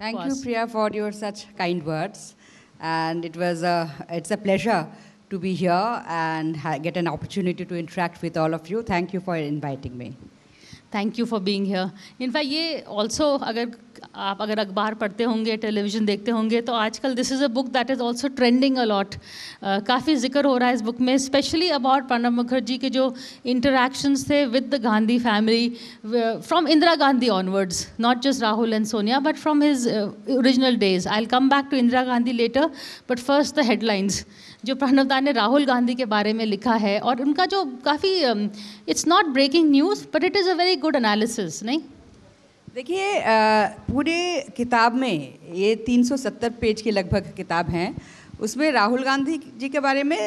Thank you, Priya, for your such kind words. And it was a, it's a pleasure to be here and get an opportunity to interact with all of you. Thank you for inviting me. Thank you for being here in fact ये also अगर आप अगर अखबार पढ़ते होंगे television देखते होंगे तो आजकल this is a book that is also trending a lot काफ़ी जिक्र हो रहा है इस बुक में स्पेशली अबाउट प्रणब मुखर्जी के जो इंटरेक्शंस थे with the Gandhi family from Indira Gandhi onwards not just Rahul and Sonia but from his original days I will come back to Indira Gandhi later but first the headlines जो प्रणवदा ने राहुल गांधी के बारे में लिखा है और उनका जो काफ़ी it's not breaking news but it is a very good analysis नहीं देखिए पूरे किताब में ये 370 पेज की लगभग किताब हैं उसमें राहुल गांधी जी के बारे में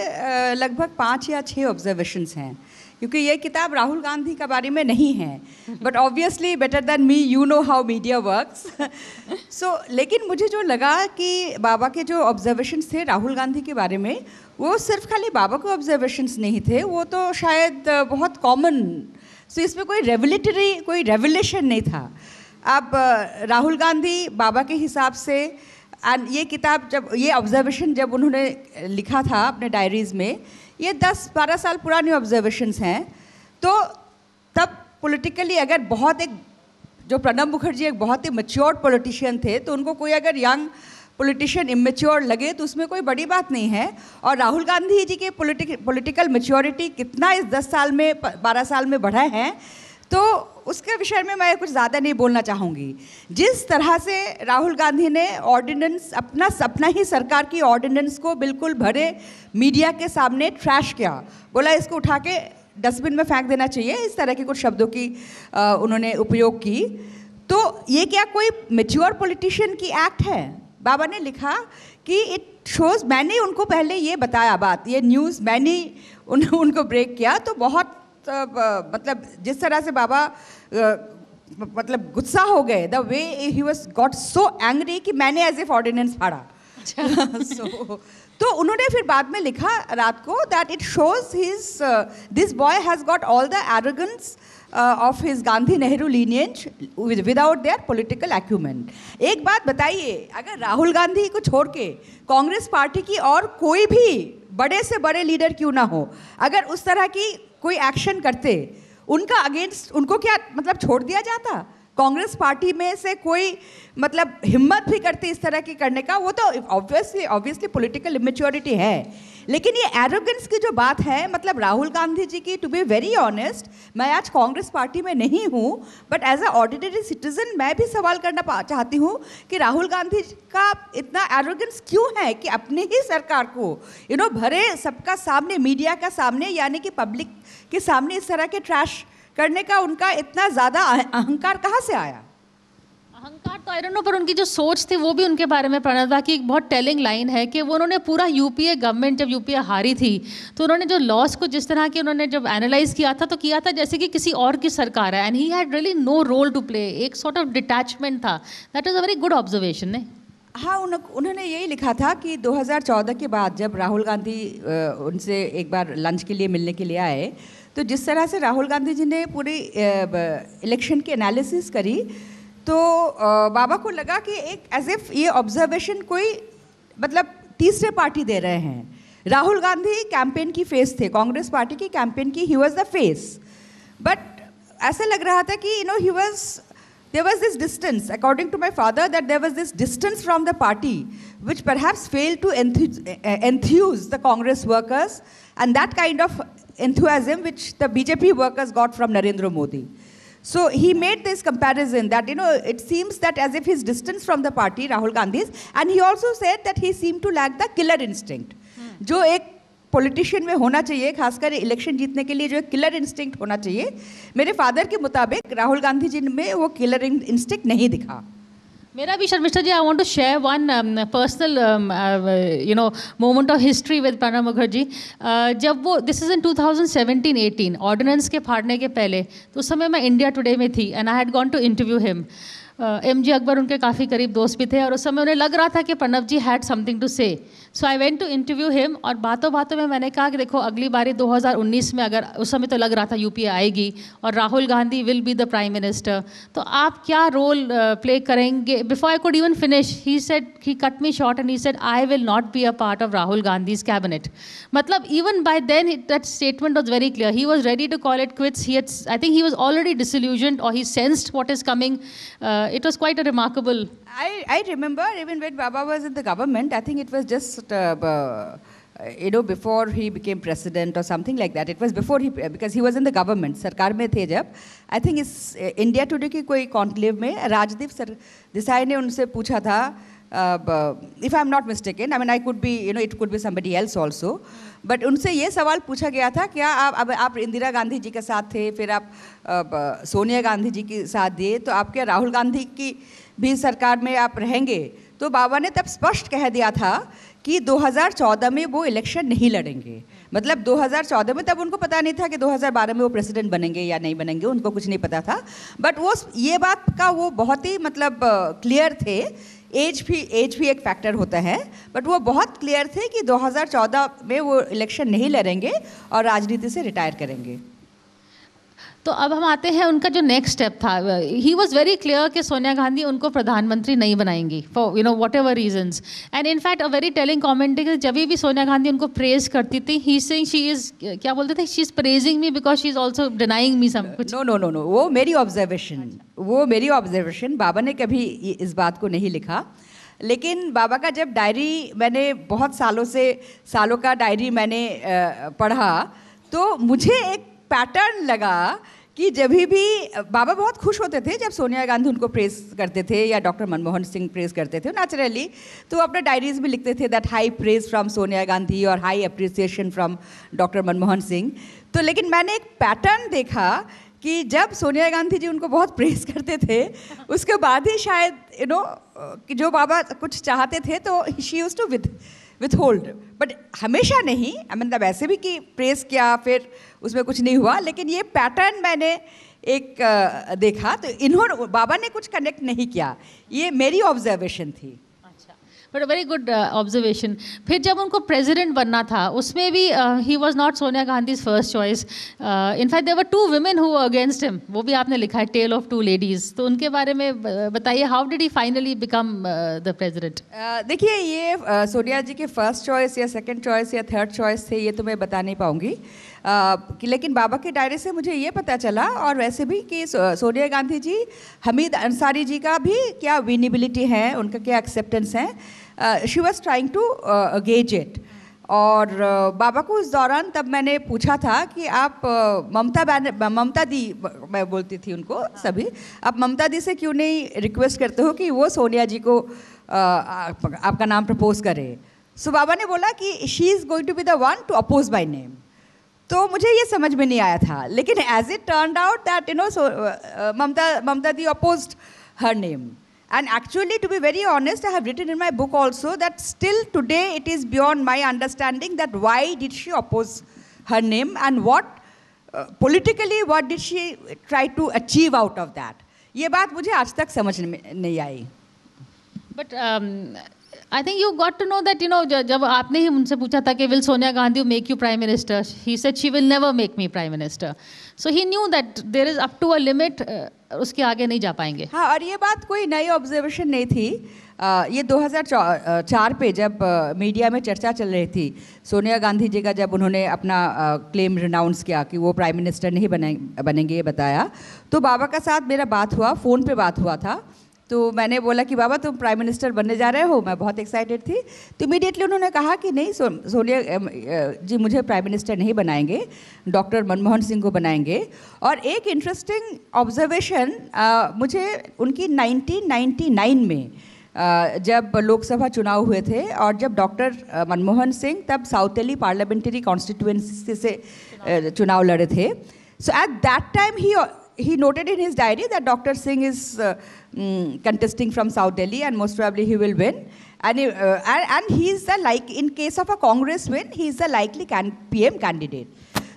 लगभग पाँच या छः ऑब्जर्वेशंस हैं क्योंकि ये किताब राहुल गांधी के बारे में नहीं है but obviously better than me you know how media works so लेकिन मुझे जो लगा कि बाबा के जो ऑब्जर्वेशन थे राहुल गांधी के बारे में वो सिर्फ खाली बाबा के ऑब्जर्वेशंस नहीं थे वो तो शायद बहुत कॉमन सो so, इसमें कोई रेवलेटरी कोई रेवलेशन नहीं था अब राहुल गांधी बाबा के हिसाब से एंड ये किताब जब ये ऑब्जर्वेशन जब उन्होंने लिखा था अपने डायरीज़ में ये 10-12 साल पुरानी ऑब्जर्वेशन हैं तो तब पॉलिटिकली अगर बहुत एक जो प्रणब मुखर्जी एक बहुत ही मच्योर पॉलिटिशियन थे तो उनको कोई अगर यंग पॉलिटिशियन इमेच्योर लगे तो उसमें कोई बड़ी बात नहीं है और राहुल गांधी जी के पॉलिटिकल मेच्योरिटी कितना इस 10 साल में 12 साल में बढ़ा है तो उसके विषय में मैं कुछ ज़्यादा नहीं बोलना चाहूँगी जिस तरह से राहुल गांधी ने ऑर्डिनेंस अपना अपना ही सरकार की ऑर्डिनेंस को बिल्कुल भरे मीडिया के सामने ट्रैश किया बोला इसको उठा के डस्टबिन में फेंक देना चाहिए इस तरह के कुछ शब्दों की आ, उन्होंने उपयोग की तो ये क्या कोई मेच्योर पॉलिटिशियन की एक्ट है बाबा ने लिखा कि इट शोज़ मैंने उनको पहले ये बताया बात ये न्यूज़ मैंने उन, उनको ब्रेक किया तो बहुत तो मतलब जिस तरह से बाबा मतलब गुस्सा हो गए the way he was got so angry कि मैंने एज एफ ऑर्डिनेंस फाड़ा अच्छा। so, तो उन्होंने फिर बाद में लिखा रात को that it shows his this boy has got all the arrogance of his Gandhi Nehru lineage without their political acumen एक बात बताइए अगर राहुल गांधी को छोड़ के कांग्रेस पार्टी की और कोई भी बड़े से बड़े लीडर क्यों ना हो अगर उस तरह की कोई एक्शन करते उनका अगेंस्ट उनको क्या मतलब छोड़ दिया जाता कांग्रेस पार्टी में से कोई मतलब हिम्मत भी करती इस तरह की करने का वो तो ऑब्वियसली ऑब्वियसली पॉलिटिकल इमेच्योरिटी है लेकिन ये एरोगेंस की जो बात है मतलब राहुल गांधी जी की टू बी वेरी ऑनेस्ट मैं आज कांग्रेस पार्टी में नहीं हूँ but as a ordinary citizen मैं भी सवाल करना चाहती हूँ कि राहुल गांधी का इतना एरोगेंस क्यों है कि अपने ही सरकार को यू नो भरे सबका सामने मीडिया का सामने यानी कि पब्लिक के सामने इस तरह के ट्रैश करने का उनका इतना ज़्यादा अहंकार कहाँ से आया अहंकार तो आई नो पर उनकी जो सोच थी वो भी उनके बारे में था की एक बहुत टेलिंग लाइन है कि वो उन्होंने पूरा यूपीए गवर्नमेंट जब यूपीए हारी थी तो उन्होंने जो लॉस को जिस तरह की उन्होंने जब एनालाइज किया था तो किया था जैसे कि किसी और की सरकार है and he had really no role to play एक सॉर्ट ऑफ डिटैचमेंट था that is a very good observation ने हाँ उन, उन्होंने यही लिखा था कि 2014 के बाद जब राहुल गांधी उनसे एक बार लंच के लिए मिलने के लिए आए तो जिस तरह से राहुल गांधी जी ने पूरी इलेक्शन की एनालिसिस करी तो बाबा को लगा कि एक एज इफ ये ऑब्जर्वेशन कोई मतलब तीसरे पार्टी दे रहे हैं राहुल गांधी कैंपेन की फेस थे कांग्रेस पार्टी की कैंपेन की he was the face but ऐसा लग रहा था कि you know he was there was this distance according to my father that there was this distance from the party which पर fail to enthuse the Congress workers and that kind of enthusiasm which the BJP workers got from Narendra Modi So he made this comparison that, you know, it seems that as if he's distanced from the party, Rahul Gandhi's, and he also said that he seemed to lack the killer instinct. Hmm. जो एक politician में होना चाहिए खासकर election जीतने के लिए जो एक किलर इंस्टिंक्ट होना चाहिए मेरे फादर के मुताबिक राहुल गांधी जी में वो किलर इंस्टिंक्ट नहीं दिखा मेरा भी Sharmistha ji I want to share one personal you know moment of history with Pranab Mukherjee जब वो दिस इज़ इन 2017-18 ऑर्डिनेंस के फाड़ने के पहले तो उस समय मैं इंडिया टुडे में थी and I had gone to interview him M J Akbar उनके काफ़ी करीब दोस्त भी थे और उस समय उन्हें लग रहा था कि Pranab ji had something to say so I went to interview him और बातों बातों में मैंने कहा कि देखो अगली बारी 2019 में अगर उस समय तो लग रहा था यूपीए आएगी और Rahul Gandhi will be the prime minister तो आप क्या रोल प्ले uh, करेंगे before I could even finish he said he cut me short and he said I will not be a part of Rahul Gandhi's cabinet मतलब even by then that statement was very clear he was ready to call it quits he I think he was already disillusion और he sensed what is coming it was quite a remarkable I, I remember even when Baba was in the government, I think it was just, uh, uh, you know, before he became president or something like that. It was before he, because he was in the government, सरकार the jab. I think it's uh, India today ki koi conclave me Rajdeep Sir, Desai ने उनसे पूछा था, uh, if I'm not mistaken, I mean, I could be, you know, it could be somebody else also. Mm. But उनसे ये सवाल पूछा गया था क्या आप अब आप इंदिरा गांधी जी के साथ थे फिर आप, सोनिया गांधी जी के साथ दिए तो आप क्या राहुल गांधी की भी सरकार में आप रहेंगे तो बाबा ने तब स्पष्ट कह दिया था कि 2014 में वो इलेक्शन नहीं लड़ेंगे मतलब 2014 में तब उनको पता नहीं था कि 2012 में वो प्रेसिडेंट बनेंगे या नहीं बनेंगे उनको कुछ नहीं पता था बट वो ये बात का वो बहुत ही मतलब क्लियर थे एज भी एज भी एक फैक्टर होता है बट वो बहुत क्लियर थे कि 2014 में वो इलेक्शन नहीं लड़ेंगे और राजनीति से रिटायर करेंगे तो अब हम आते हैं उनका जो नेक्स्ट स्टेप था ही वॉज वेरी क्लियर कि सोनिया गांधी उनको प्रधानमंत्री नहीं बनाएंगी for you know whatever reasons and in fact a very telling comment जब भी सोनिया गांधी उनको प्रेज करती थी ही सिंग शी इज क्या बोलते थे she is praising me because she is also denying me some कुछ नो नो नो नो वो मेरी ऑब्जर्वेशन वो मेरी ऑब्जर्वेशन बाबा ने कभी इस बात को नहीं लिखा लेकिन बाबा का जब डायरी मैंने बहुत सालों से सालों का डायरी मैंने पढ़ा तो मुझे एक पैटर्न लगा कि जब भी बाबा बहुत खुश होते थे जब सोनिया गांधी उनको प्रेस करते थे या डॉक्टर मनमोहन सिंह प्रेस करते थे नेचुरली तो अपने डायरीज में लिखते थे that high praise from Sonia Gandhi और high appreciation from doctor Manmohan Singh तो लेकिन मैंने एक पैटर्न देखा कि जब सोनिया गांधी जी उनको बहुत प्रेस करते थे उसके बाद ही शायद यू you नो know, कि जो बाबा कुछ चाहते थे तो she used to with withhold but हमेशा नहीं मतलब ऐसे भी कि प्रेस किया फिर उसमें कुछ नहीं हुआ लेकिन ये पैटर्न मैंने एक देखा तो इन्होंने बाबा ने कुछ कनेक्ट नहीं किया ये मेरी ऑब्जर्वेशन थी बट वेरी गुड ऑब्जर्वेशन फिर जब उनको प्रेजिडेंट बनना था उसमें भी he was not Sonia Gandhi first choice in fact there were two women who against him वो भी आपने लिखा है टेल ऑफ टू लेडीज़ तो उनके बारे में बताइए how did he finally become the president देखिए ये uh, सोनिया जी के फर्स्ट चॉइस या सेकेंड चॉइस या थर्ड चॉइस थे ये तो मैं बता नहीं पाऊंगी uh, लेकिन बाबा के डायरी से मुझे ये पता चला और वैसे भी कि सोनिया गांधी जी हमीद अंसारी जी का भी क्या विनिबिलिटी है उनका क्या एक्सेप्टेंस है she was trying to gauge it और uh, बाबा को उस दौरान तब मैंने पूछा था कि आप uh, ममता बैनर ममता दी मैं बोलती थी उनको सभी आप ममता दी से क्यों नहीं रिक्वेस्ट करते हो कि वो सोनिया जी को uh, आपका नाम प्रपोज करे सो so, बाबा ने बोला कि she is going to be the one to oppose by name तो मुझे ये समझ में नहीं आया था लेकिन as it turn out that you know Mamata Mamata di oppose her name And actually, to be very honest, I have written in my book also that still today it is beyond my understanding that why did she oppose her name and what uh, politically what did she try to achieve out of that. ये बात मुझे आज तक समझ नहीं आई but I think you got to know that you know जब आपने ही उनसे पूछा था कि will Sonia Gandhi make you prime minister he said she will never make me prime minister so he knew that there is up to a limit उसके आगे नहीं जा पाएंगे हाँ और ये बात कोई नई ऑब्जर्वेशन नहीं थी आ, ये 2004 पे जब आ, मीडिया में चर्चा चल रही थी सोनिया गांधी जी का जब उन्होंने अपना आ, क्लेम रिनाउंस किया कि वो प्राइम मिनिस्टर नहीं बने बनेंगे ये बताया तो बाबा का साथ मेरा बात हुआ फ़ोन पे बात हुआ था तो मैंने बोला कि बाबा तुम प्राइम मिनिस्टर बनने जा रहे हो मैं बहुत एक्साइटेड थी तो इमीडिएटली उन्होंने कहा कि नहीं सो सोनिया जी मुझे प्राइम मिनिस्टर नहीं बनाएंगे डॉक्टर मनमोहन सिंह को बनाएंगे और एक इंटरेस्टिंग ऑब्जर्वेशन मुझे उनकी 1999 में जब लोकसभा चुनाव हुए थे और जब डॉक्टर मनमोहन सिंह तब दिल्ली पार्लियामेंटरी कॉन्स्टिट्यूंसी से चुनाव लड़े थे so at that time he he noted in his diary that Dr. Singh is uh, um, contesting from South Delhi and most probably he will win. And, he, uh, and, and he's the like, in case of a Congress win, he's the likely can, PM candidate.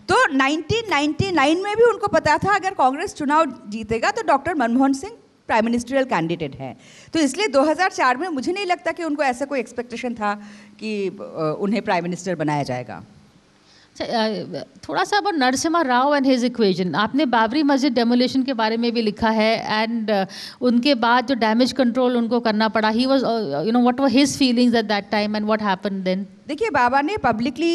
तो 1999 में भी उनको पता था अगर कांग्रेस चुनाव जीतेगा तो doctor Manmohan Singh prime ministerial candidate हैं तो इसलिए 2004 में मुझे नहीं लगता कि उनको ऐसा कोई एक्सपेक्टेशन था कि उन्हें प्राइम मिनिस्टर बनाया जाएगा थोड़ा सा about Narasimha Rao and his equation आपने बाबरी मस्जिद डेमोलेशन के बारे में भी लिखा है एंड उनके बाद जो डैमेज कंट्रोल उनको करना पड़ा ही was you know what were his feelings at that time and what happen then देखिए बाबा ने पब्लिकली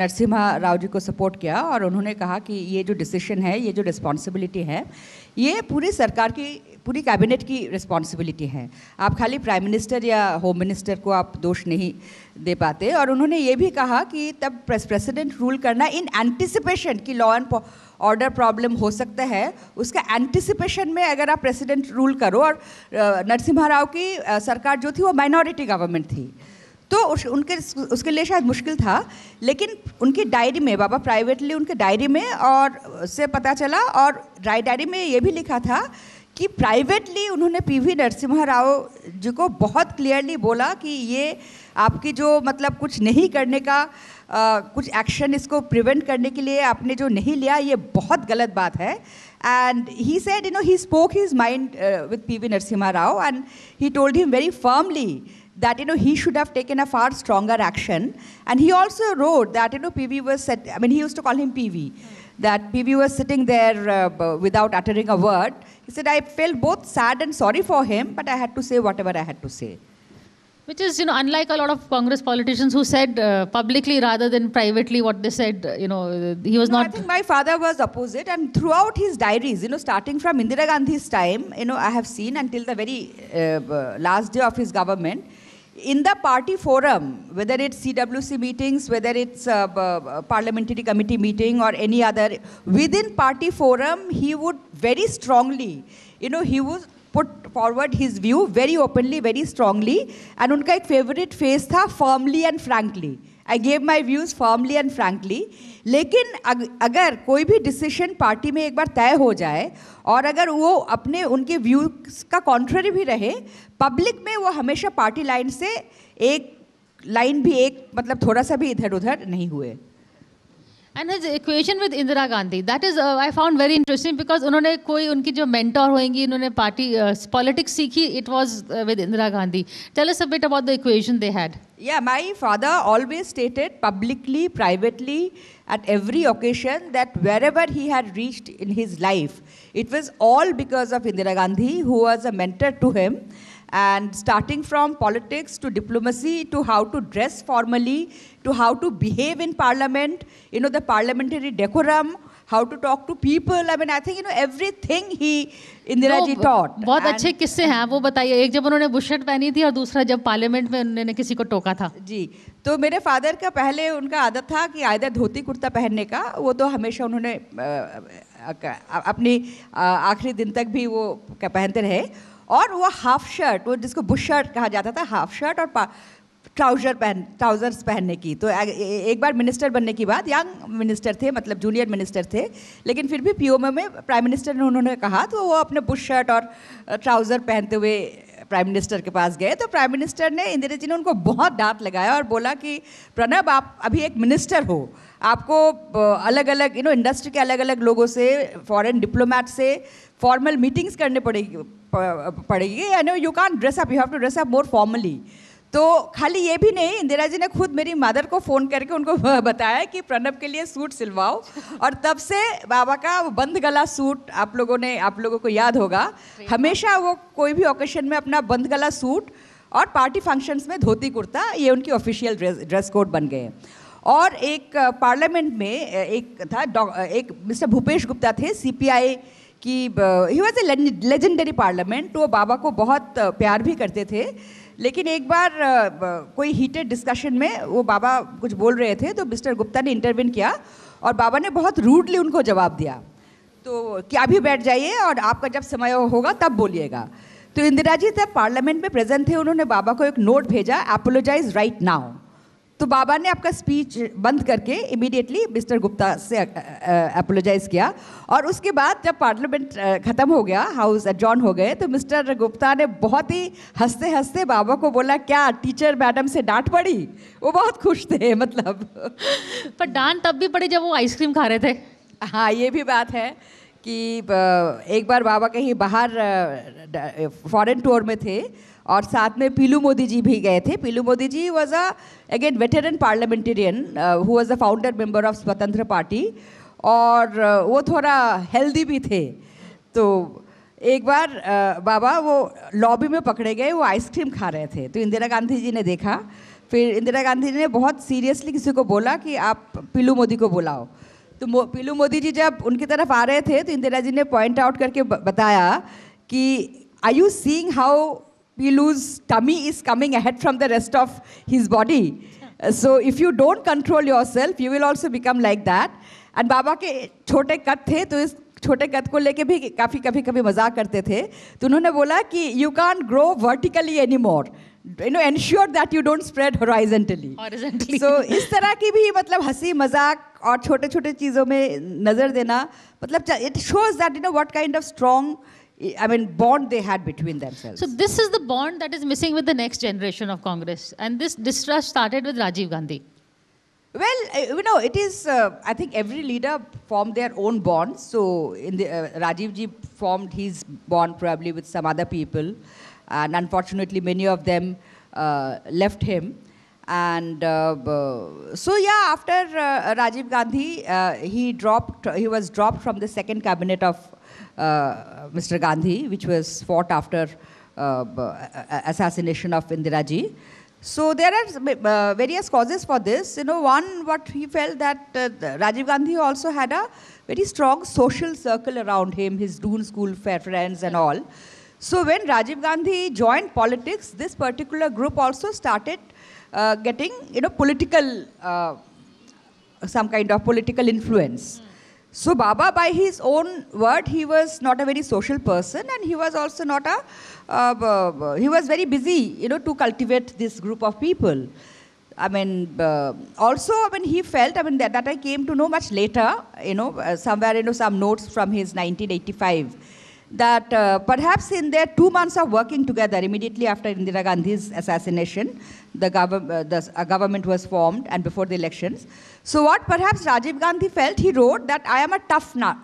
नरसिम्हा राव जी को सपोर्ट किया और उन्होंने कहा कि ये जो डिसीशन है ये जो रिस्पॉन्सिबिलिटी है ये पूरी सरकार की पूरी कैबिनेट की रिस्पॉन्सिबिलिटी है आप खाली प्राइम मिनिस्टर या होम मिनिस्टर को आप दोष नहीं दे पाते और उन्होंने ये भी कहा कि तब प्रेसिडेंट रूल करना इन एंटिसिपेशन कि लॉ एंड ऑर्डर प्रॉब्लम हो सकता है उसका एंटिसिपेशन में अगर आप प्रेसिडेंट रूल करो और नरसिम्हा राव की सरकार जो थी वो माइनॉरिटी गवर्नमेंट थी तो उस, उनके उसके लिए शायद मुश्किल था लेकिन उनकी डायरी में बाबा प्राइवेटली उनके डायरी में और से पता चला और राय डायरी में ये भी लिखा था कि प्राइवेटली उन्होंने पीवी नरसिम्हा राव जी को बहुत क्लियरली बोला कि ये आपकी जो मतलब कुछ नहीं करने का आ, कुछ एक्शन इसको प्रिवेंट करने के लिए आपने जो नहीं लिया ये बहुत गलत बात है and he said you know he spoke his mind with P V Narasimha Rao and he told him very firmly that you know he should have taken a far stronger action. And he also wrote that you know PV was said. I mean he used to call him PV, that PV was sitting there uh, without uttering a word. He said I felt both sad and sorry for him, but I had to say whatever I had to say. Which is, you know, unlike a lot of Congress politicians who said uh, publicly rather than privately what they said, uh, you know, he was no, not. I think my father was opposite, and throughout his diaries, you know, starting from Indira Gandhi's time, you know, I have seen until the very uh, last day of his government, in the party forum, whether it's CWC meetings, whether it's a, uh, a uh, parliamentary committee meeting or any other, within party forum, he would very strongly, you know, he would put forward his view very openly, very strongly. And unka favorite phrase tha, firmly and frankly. I gave my views firmly and frankly. लेकिन अग, अगर कोई भी decision party में एक बार तय हो जाए और अगर वो अपने उनके व्यू का कॉन्ट्ररी भी रहे पब्लिक में वो हमेशा पार्टी लाइन से एक लाइन भी एक मतलब थोड़ा सा भी इधर उधर नहीं हुए And his equation with Indira Gandhi, that is, uh, I found very interesting because उन्होंने कोई उनकी जो mentor होएंगी, उन्होंने party uh, politics सीखी, it was uh, with Indira Gandhi. Tell us a bit about the equation they had. Yeah, my father always stated publicly, privately, at every occasion that wherever he had reached in his life, it was all because of Indira Gandhi, who was a mentor to him. And starting from politics to diplomacy to how to dress formally, to how to behave in parliament, you know, the parliamentary decorum, how to talk to people. I mean, I think, you know, everything he indira ji ji taught बहुत acche kisse hain wo bataiye ek jab unhone bushet pehni thi aur dusra jab parliament mein unhone kisi ko toka tha ji तो मेरे father का पहले उनका आदत था कि either धोती कुर्ता पहनने का वो तो हमेशा उन्होंने अपनी आखिरी दिन तक भी वो पहनते रहे और वो हाफ शर्ट वो जिसको बुश शर्ट कहा जाता था हाफ शर्ट और ट्राउजर पहन ट्राउजर्स पहनने की तो ए, एक बार मिनिस्टर बनने की बात यंग मिनिस्टर थे मतलब जूनियर मिनिस्टर थे लेकिन फिर भी पीओ में प्राइम मिनिस्टर ने उन्होंने कहा तो वो अपने बुश शर्ट और ट्राउज़र पहनते हुए प्राइम मिनिस्टर के पास गए तो प्राइम मिनिस्टर ने इंदिरा जी ने उनको बहुत डांट लगाया और बोला कि प्रणब आप अभी एक मिनिस्टर हो आपको अलग अलग यू नो इंडस्ट्री के अलग अलग लोगों से फॉरेन डिप्लोमैट से फॉर्मल मीटिंग्स करने पड़ेगी पड़ेगी I know you can dress up you have to dress up more formally तो खाली ये भी नहीं इंदिरा जी ने खुद मेरी मदर को फ़ोन करके उनको बताया कि प्रणब के लिए सूट सिलवाओ और तब से बाबा का बंद गला सूट आप लोगों ने आप लोगों को याद होगा हमेशा वो कोई भी ओकेशन में अपना बंद गला सूट और पार्टी फंक्शंस में धोती कुर्ता ये उनकी ऑफिशियल ड्रेस ड्रेस कोड बन गए और एक पार्लियामेंट uh, में uh, एक था uh, एक मिस्टर भूपेश गुप्ता थे सीपीआई कि he was a legendary parliament वो बाबा को बहुत प्यार भी करते थे लेकिन एक बार uh, कोई हीटेड डिस्कशन में वो बाबा कुछ बोल रहे थे तो मिस्टर गुप्ता ने इंटरविन किया और बाबा ने बहुत रूडली उनको जवाब दिया तो क्या भी बैठ जाइए और आपका जब समय होगा तब बोलिएगा तो इंदिरा जी तब पार्लियामेंट में प्रेजेंट थे उन्होंने बाबा को एक नोट भेजा एपोलोजाइज राइट नाउ तो बाबा ने आपका स्पीच बंद करके इमीडिएटली मिस्टर गुप्ता से अपोलोजाइज किया और उसके बाद जब पार्लियामेंट ख़त्म हो गया हाउस एडजॉन हो गए तो मिस्टर गुप्ता ने बहुत ही हंसते हंसते बाबा को बोला क्या टीचर मैडम से डांट पड़ी वो बहुत खुश थे मतलब पर डांट तब भी पड़ी जब वो आइसक्रीम खा रहे थे हाँ ये भी बात है कि एक बार बाबा कहीं बाहर फॉरेन टूर में थे और साथ में पीलू मोदी जी भी गए थे Pilu Modi ji was a again veteran parliamentarian who was a founder member of Swatantra party और uh, वो थोड़ा हेल्दी भी थे तो एक बार uh, बाबा वो लॉबी में पकड़े गए वो आइसक्रीम खा रहे थे तो इंदिरा गांधी जी ने देखा फिर इंदिरा गांधी जी ने बहुत सीरियसली किसी को बोला कि आप पीलू मोदी को बुलाओ तो पीलू मोदी जी जब उनकी तरफ आ रहे थे तो इंदिरा जी ने पॉइंट आउट करके बताया कि I you seeing how Pilu's tummy is coming ahead from the rest of his body. So if you don't control yourself, you will also become like that. And Baba के छोटे कद थे तो इस छोटे कद को लेके भी काफ़ी कभी कभी मजाक करते थे तो उन्होंने बोला कि you can grow vertically any more you know ensure that you don't spread horizontally so इस तरह की भी मतलब हंसी मजाक और छोटे छोटे चीज़ों में नज़र देना मतलब it shows that you know what kind of strong I mean, bond they had between themselves. So this is the bond that is missing with the next generation of Congress. And this distrust started with Rajiv Gandhi. Well, uh, you know, it is, uh, I think every leader formed their own bond. So in the, uh, Rajiv formed his bond probably with some other people. And unfortunately, many of them uh, left him. And uh, so, yeah, after uh, Rajiv Gandhi, he dropped, he was dropped from the second cabinet of uh, Mr. Gandhi, which was fought after uh, assassination of Indiraji. So there are uh, various causes for this. You know, one, what he felt that uh, Rajiv Gandhi also had a very strong social circle around him, his Dune school friends and all. So when Rajiv Gandhi joined politics, this particular group also started uh, getting, you know, political, uh, some kind of political influence. So Baba, by his own word, he was not a very social person, and he was also not a. Uh, he was very busy, you know, to cultivate this group of people. I mean, uh, also, I mean, he felt, I mean, that, that I came to know much later, you know, uh, somewhere, you know, some notes from his 1985, that uh, perhaps in their two months of working together, immediately after Indira Gandhi's assassination, the, gov- uh, the government was formed and before the elections, so what perhaps Rajiv Gandhi felt, he wrote that I am a tough nut.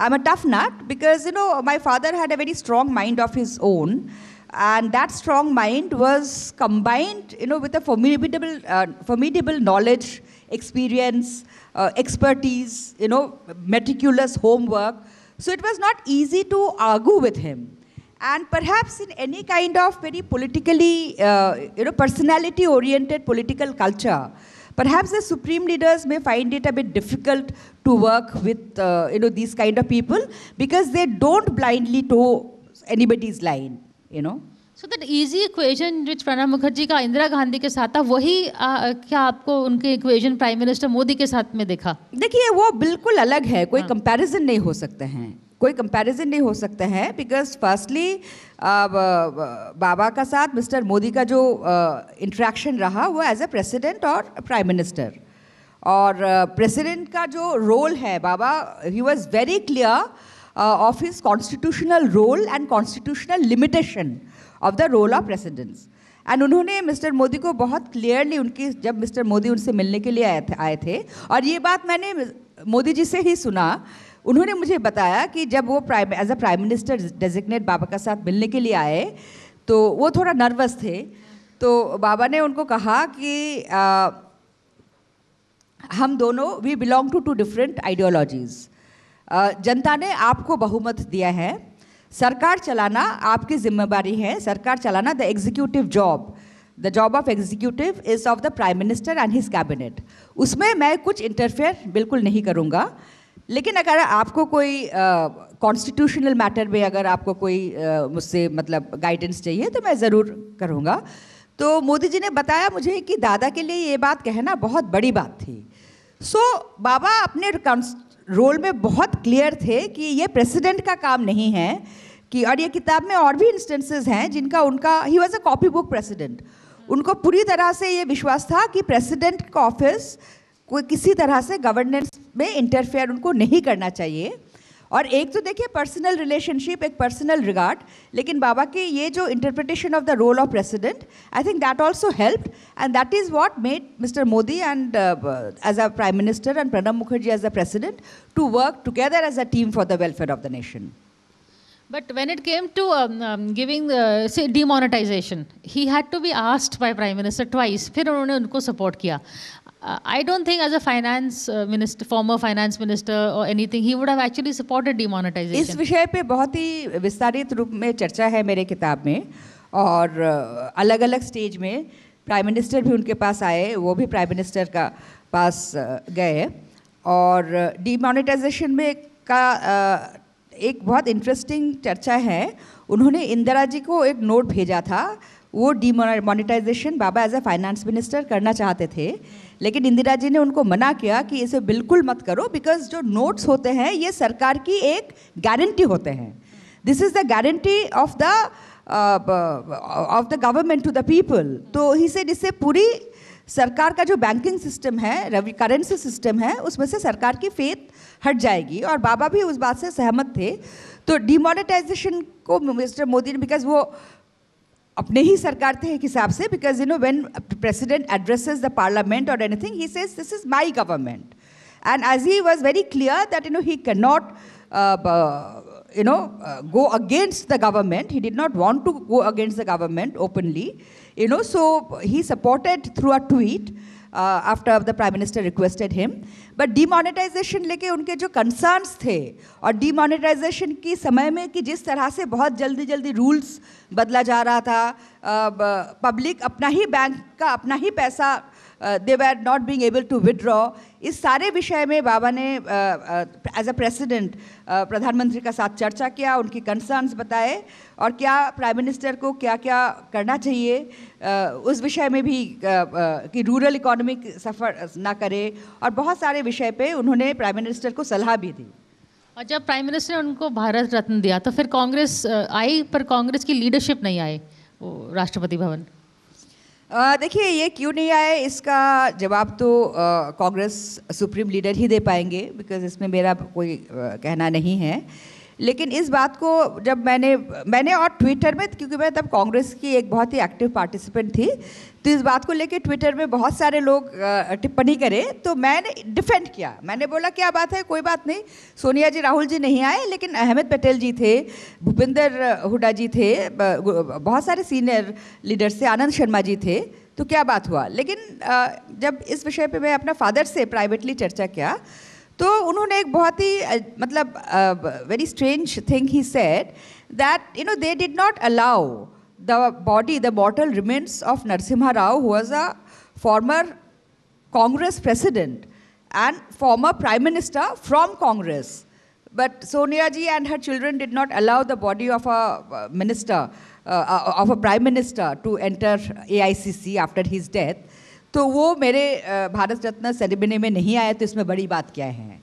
I'm a tough nut because, you know, my father had a very strong mind of his own. And that strong mind was combined, you know, with a formidable, uh, formidable knowledge, experience, uh, expertise, you know, meticulous homework. So it was not easy to argue with him. And perhaps in any kind of very politically, uh, you know, personality-oriented political culture, Perhaps the supreme leaders may find it a bit difficult to work with uh, you know these kind of people because they don't blindly toe anybody's line. You know. So that easy equation जो प्रणब मुखर्जी का इंदिरा गांधी के साथ था वही आ, क्या आपको उनके equation prime minister Modi के साथ में देखा देखिए वो बिल्कुल अलग है कोई कंपैरिजन नहीं हो सकते हैं कोई कंपैरिजन नहीं हो सकता है बिकॉज फर्स्टली बाबा का साथ मिस्टर मोदी का जो इंट्रैक्शन रहा वो एज अ प्रेसिडेंट और प्राइम मिनिस्टर और प्रेसिडेंट का जो रोल है बाबा he was very clear of his constitutional role and constitutional limitation of the role of presidents and उन्होंने मिस्टर मोदी को बहुत क्लियरली उनकी जब मिस्टर मोदी उनसे मिलने के लिए आए थे आए थे और ये बात मैंने मोदी जी से ही सुना उन्होंने मुझे बताया कि जब वो prime as a prime minister designate बाबा के साथ मिलने के लिए आए तो वो थोड़ा नर्वस थे तो बाबा ने उनको कहा कि आ, हम दोनों we belong to two different ideologies जनता ने आपको बहुमत दिया है सरकार चलाना आपकी जिम्मेदारी है सरकार चलाना the executive job the job of executive is of the prime minister and his cabinet उसमें मैं कुछ इंटरफेयर बिल्कुल नहीं करूँगा लेकिन अगर आपको कोई कॉन्स्टिट्यूशनल मैटर में अगर आपको कोई मुझसे मतलब गाइडेंस चाहिए तो मैं ज़रूर करूँगा तो मोदी जी ने बताया मुझे कि दादा के लिए ये बात कहना बहुत बड़ी बात थी सो so, बाबा अपने रोल में बहुत क्लियर थे कि ये प्रेसिडेंट का काम नहीं है कि और ये किताब में और भी इंस्टेंसेस हैं जिनका उनका he was a copy book president उनको पूरी तरह से ये विश्वास था कि प्रेसिडेंट का ऑफिस कोई किसी तरह से गवर्नेंस में इंटरफेयर उनको नहीं करना चाहिए और एक तो देखिए पर्सनल रिलेशनशिप एक पर्सनल रिगार्ड लेकिन बाबा के ये जो interpretation of the role of president I think that also help and that is what made mister Modi and as a prime minister and Pranab Mukherjee as a president to work together as a team for the welfare of the nation But when it came to um, um, giving, uh, say, demonetization, he had to be asked by Prime Minister twice. फिर उन्होंने उनको support किया. Uh, I don't think, as a finance uh, minister, former finance minister or anything, he would have actually supported demonetization. इस विषय पे बहुत ही विस्तारित रूप में चर्चा है मेरे किताब में और अलग अलग स्टेज में प्राइम मिनिस्टर भी उनके पास आए वो भी प्राइम मिनिस्टर का पास uh, गए और डिमोनेटाइजेशन uh, में का uh, एक बहुत इंटरेस्टिंग चर्चा है उन्होंने इंदिरा जी को एक नोट भेजा था वो डिमोनेटाइजेशन बाबा एज ए फाइनेंस मिनिस्टर करना चाहते थे लेकिन इंदिरा जी ने उनको मना किया कि इसे बिल्कुल मत करो बिकॉज जो नोट्स होते हैं ये सरकार की एक गारंटी होते हैं this is the guarantee of the of the government to the people तो ही सेड इससे पूरी सरकार का जो बैंकिंग सिस्टम है रवि करेंसी सिस्टम है उसमें से सरकार की फेथ हट जाएगी और बाबा भी उस बात से सहमत थे तो डिमोनेटाइजेशन को मिस्टर मोदी ने बिकॉज वो अपने ही सरकार के हिसाब से because you know when president addresses the parliament और anything he says this is my government and as he was very clear that you know he can not you know, go against the government. He did not want to go against the government openly. You know, so he supported through a tweet after the prime minister requested him but demonetisation लेके उनके जो concerns थे और demonetisation की समय में कि जिस तरह से बहुत जल्दी जल्दी रूल्स बदला जा रहा था पब्लिक uh, अपना ही बैंक का अपना ही पैसा they are not being able to withdraw इस सारे विषय में बाबा ने एज अ प्रेसिडेंट प्रधानमंत्री का साथ चर्चा किया उनकी कंसर्न्स बताए और क्या प्राइम मिनिस्टर को क्या क्या करना चाहिए उस विषय में भी कि रूरल इकोनॉमिक सफ़र ना करे और बहुत सारे विषय पे उन्होंने प्राइम मिनिस्टर को सलाह भी दी और जब प्राइम मिनिस्टर ने उनको भारत रत्न दिया तो फिर कांग्रेस आई पर कांग्रेस की लीडरशिप नहीं आई राष्ट्रपति भवन देखिए ये क्यों नहीं आए इसका जवाब तो कांग्रेस सुप्रीम लीडर ही दे पाएंगे बिकॉज इसमें मेरा कोई आ, कहना नहीं है लेकिन इस बात को जब मैंने मैंने और ट्विटर में क्योंकि मैं तब कांग्रेस की एक बहुत ही एक्टिव पार्टिसिपेंट थी तो इस बात को लेकर ट्विटर में बहुत सारे लोग टिप्पणी करे तो मैंने डिफेंड किया मैंने बोला क्या बात है कोई बात नहीं सोनिया जी राहुल जी नहीं आए लेकिन अहमद पटेल जी थे भूपिंदर हुडा जी थे बहुत सारे सीनियर लीडर्स थे आनंद शर्मा जी थे तो क्या बात हुआ लेकिन जब इस विषय पे मैं अपना फादर से प्राइवेटली चर्चा किया तो उन्होंने एक बहुत ही मतलब very strange thing he said that you know they did not allow the body the bottle remains of Narasimha Rao who was a former Congress president and former prime minister from Congress but Sonia ji and her children did not allow the body of a minister of a prime minister to enter a I C C after his death तो वो मेरे भारत रत्न ceremony में नहीं आया तो इसमें बड़ी बात क्या है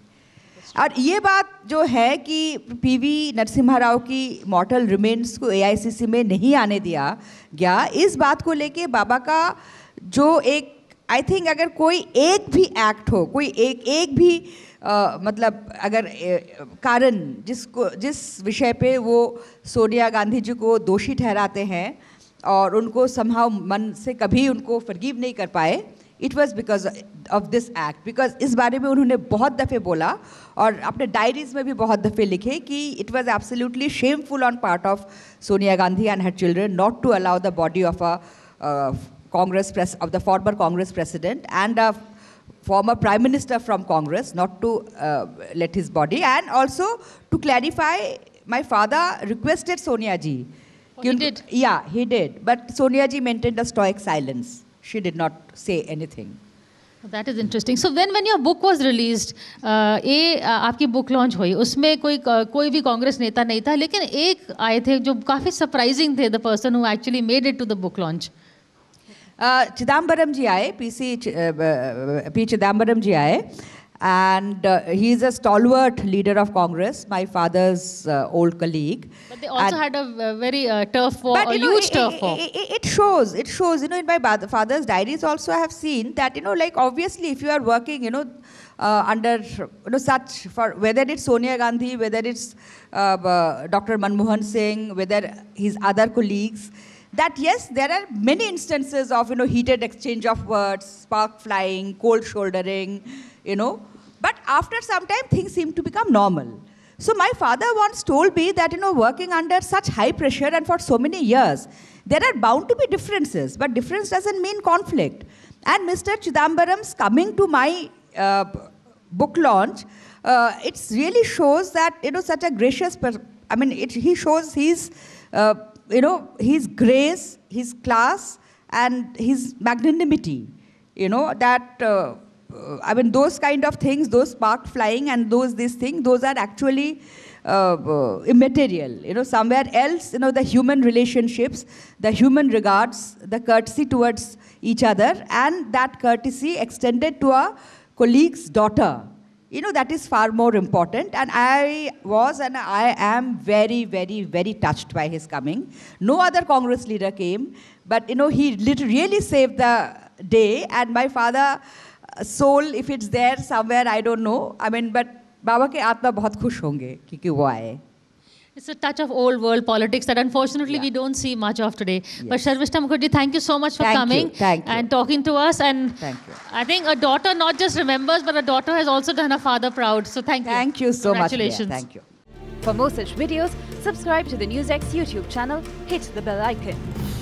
और ये बात जो है कि पीवी नरसिम्हा राव की मॉटल रिमेन्स को एआईसीसी में नहीं आने दिया गया इस बात को लेके बाबा का जो एक आई थिंक अगर कोई एक भी एक्ट हो कोई एक एक भी आ, मतलब अगर ए, कारण जिसको जिस विषय पे वो सोनिया गांधी जी को दोषी ठहराते हैं और उनको समहाउ मन से कभी उनको फर्गीव नहीं कर पाए it was because of this act because इस बारे में उन्होंने बहुत दफ़े बोला और अपने डायरीज में भी बहुत दफ़े लिखे कि it was absolutely shameful on part of Sonia Gandhi and her children not to allow the body of a Congress press of the former Congress president and a former prime minister from Congress not to let his body and also to clarify my father requested Sonia ji Well, he did. Yeah, he did. But Sonia ji maintained a stoic silence. She did not say anything. That is interesting. So when when your book was released, ये आपकी book launch हुई उसमें कोई कोई भी कांग्रेस नेता नहीं था लेकिन एक आए थे जो काफ़ी surprising थे the person who actually made it to the book launch. Chidambaram जी आए पीसी पी चिदम्बरम जी आए And uh, he's a stalwart leader of Congress, my father's uh, old colleague. But they also and had a very uh, tough war, but, a know, huge it, turf war. It, it, shows, it shows. You know, in my father's diaries also I have seen that, you know, like obviously if you are working, you know, uh, under you know, such for whether it's Sonia Gandhi, whether it's uh, uh, Dr. Manmohan Singh, whether his other colleagues, that yes, there are many instances of you know heated exchange of words, spark flying, cold shouldering, you know. But after some time, things seem to become normal. So my father once told me that, you know, working under such high pressure and for so many years, there are bound to be differences, but difference doesn't mean conflict. And Mr. Chidambaram's coming to my uh, book launch, uh, it really shows that, you know, such a gracious, person. I mean, it, he shows his, uh, you know, his grace, his class, and his magnanimity, you know, that uh, uh, I mean, those kind of things, those spark flying and those this thing, those are actually uh, uh, immaterial. You know, somewhere else, you know, the human relationships, the human regards, the courtesy towards each other, and that courtesy extended to a colleague's daughter. You know, that is far more important. And I was and I am very, very, very touched by his coming. No other Congress leader came, but, you know, he really saved the day. And my father, soul if it's there somewhere I don't know I mean but बाबा के आत्मा बहुत खुश होंगे क्योंकि वो आए It's a touch of old world politics that unfortunately yeah. we don't see much of today. Yes. But Sharvishta Mukherjee, thank you so much for thank coming you, and talking to us. And I think a daughter not just remembers, but a daughter has also done her father proud. So thank you. Thank you so Congratulations. much. Congratulations. Thank you. For more such videos, subscribe to the NewsX YouTube channel, hit the bell icon.